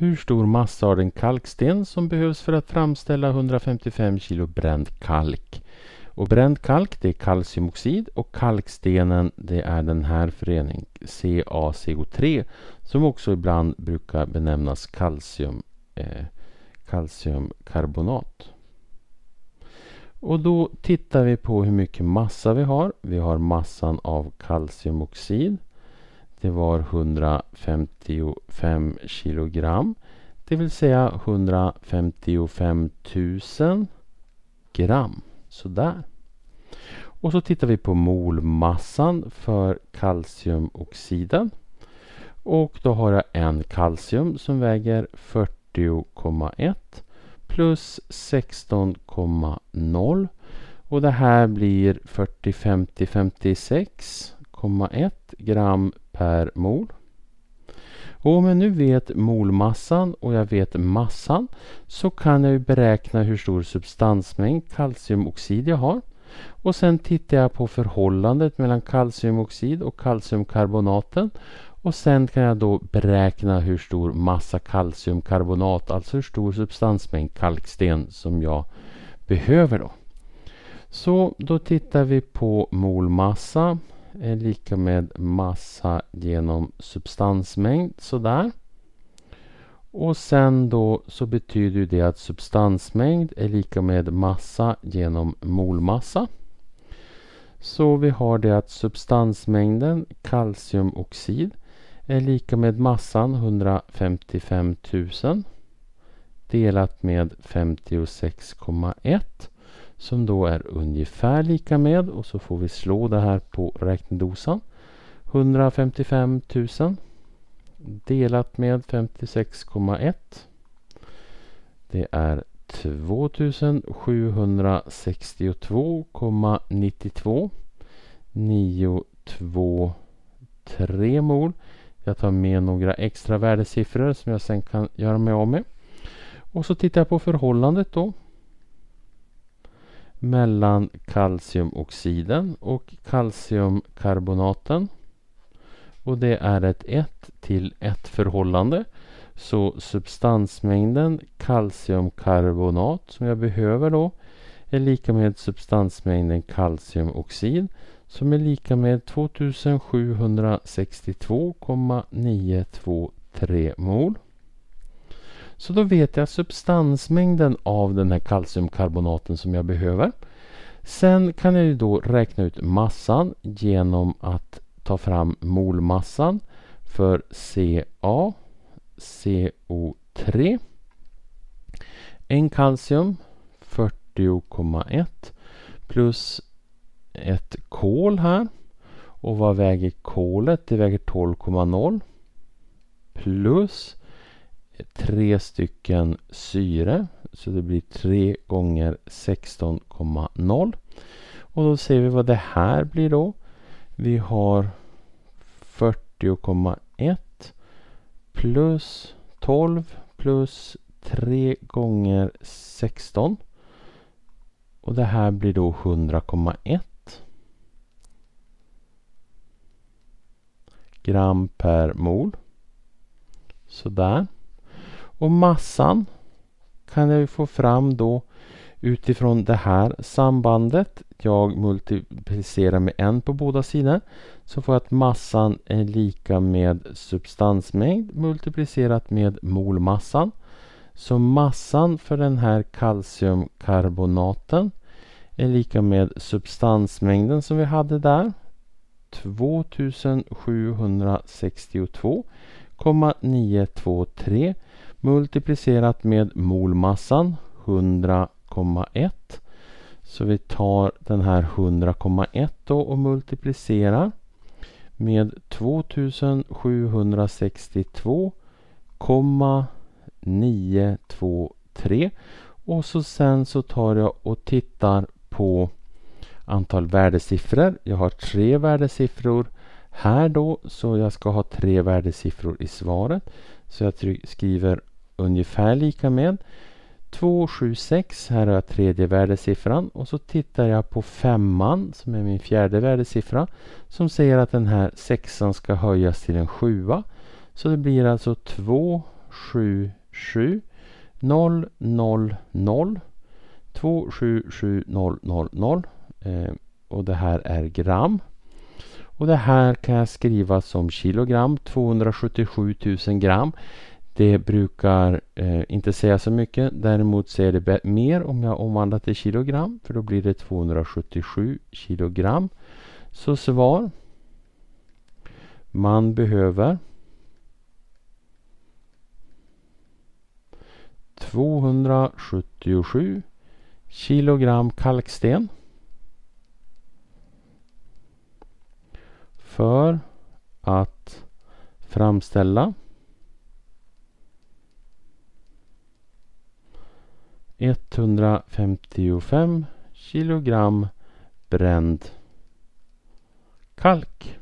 Hur stor massa har den kalksten som behövs för att framställa 155 kilo bränd kalk? Och bränd kalk det är kalciumoxid och kalkstenen det är den här föreningen CaCO3 som också ibland brukar benämnas kalcium, eh, kalciumkarbonat. Och då tittar vi på hur mycket massa vi har. Vi har massan av kalciumoxid det var 155 kilogram. Det vill säga 155 000 gram. Sådär. Och så tittar vi på molmassan för kalciumoxiden. Och då har jag en kalcium som väger 40,1 plus 16,0. Och det här blir 40, 50, 56,1 gram per mol. Och om jag nu vet molmassan och jag vet massan så kan jag beräkna hur stor substansmängd kalciumoxid jag har. Och sen tittar jag på förhållandet mellan kalciumoxid och kalciumkarbonaten. Och sen kan jag då beräkna hur stor massa kalciumkarbonat, alltså hur stor substansmängd kalksten som jag behöver. då. Så då tittar vi på molmassa är lika med massa genom substansmängd. Sådär. Och sen då så betyder det att substansmängd är lika med massa genom molmassa. Så vi har det att substansmängden kalciumoxid är lika med massan 155 000 delat med 56,1 som då är ungefär lika med och så får vi slå det här på räknedosan. 155 000 delat med 56,1 det är 2762,92 923 mol. Jag tar med några extra värdesiffror som jag sen kan göra mig av med. Och så tittar jag på förhållandet då mellan kalciumoxiden och kalciumkarbonaten. Och det är ett 1 till 1 förhållande. Så substansmängden kalciumkarbonat som jag behöver då är lika med substansmängden kalciumoxid som är lika med 2762,923 mol. Så då vet jag substansmängden av den här kalciumkarbonaten som jag behöver. Sen kan jag då räkna ut massan genom att ta fram molmassan för CA, co 3 En kalcium 40,1 plus ett kol här. Och vad väger kolet? Det väger 12,0 plus tre stycken syre. Så det blir 3 gånger 16,0. Och då ser vi vad det här blir då. Vi har 40,1 plus 12 plus 3 gånger 16. Och det här blir då 100,1 gram per mol. Sådär. Och massan kan jag få fram då utifrån det här sambandet. Jag multiplicerar med en på båda sidor. Så får jag att massan är lika med substansmängd multiplicerat med molmassan. Så massan för den här kalciumkarbonaten är lika med substansmängden som vi hade där. 2762,923 multiplicerat med molmassan 100,1 så vi tar den här 100,1 och multiplicerar med 2762,923 och så sen så tar jag och tittar på antal värdesiffror. Jag har tre värdesiffror här då så jag ska ha tre värdesiffror i svaret. Så jag skriver ungefär lika med. 276, här har jag tredje värdesiffran och så tittar jag på femman som är min fjärde värdesiffra som säger att den här sexan ska höjas till en sjua. Så det blir alltså 277 000 277000 eh, och det här är gram. Och det här kan jag skriva som kilogram, 277 000 gram. Det brukar eh, inte säga så mycket. Däremot säger det mer om jag omvandlar till kilogram. För då blir det 277 kilogram. Så svar. Man behöver 277 kilogram kalksten för att framställa 155 kilogram bränd kalk.